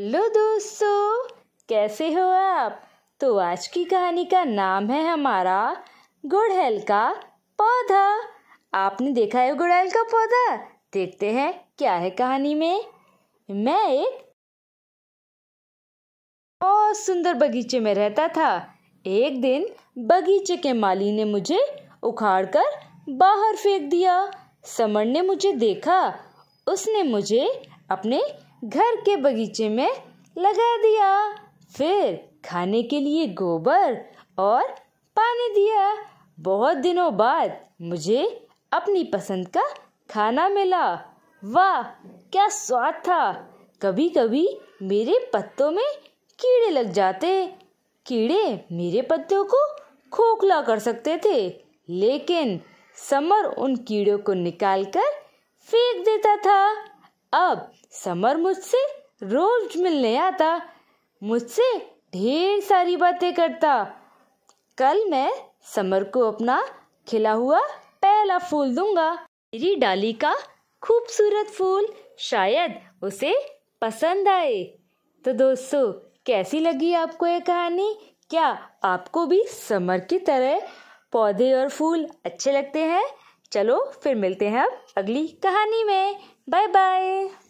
hello दोस्तों कैसे हो आप तो आज की कहानी का नाम है हमारा गुड़हल का पौधा आपने देखा है गुड़हल का पौधा देखते हैं क्या है कहानी में मैं एक बहुत सुंदर बगीचे में रहता था एक दिन बगीचे के माली ने मुझे उखाड़ कर बाहर फेंक दिया समर ने मुझे देखा उसने मुझे अपने घर के बगीचे में लगा दिया फिर खाने के लिए गोबर और पानी दिया बहुत दिनों बाद मुझे अपनी पसंद का खाना मिला वाह क्या स्वाद था कभी कभी मेरे पत्तों में कीड़े लग जाते कीड़े मेरे पत्तों को खोखला कर सकते थे लेकिन समर उन कीड़ों को निकालकर फेंक देता था अब समर मुझसे रोज मिलने आता मुझसे ढेर सारी बातें करता कल मैं समर को अपना खिला हुआ पहला फूल दूंगा मेरी डाली का खूबसूरत फूल शायद उसे पसंद आए तो दोस्तों कैसी लगी आपको ये कहानी क्या आपको भी समर की तरह पौधे और फूल अच्छे लगते हैं चलो फिर मिलते हैं अब अगली कहानी में बाय बाय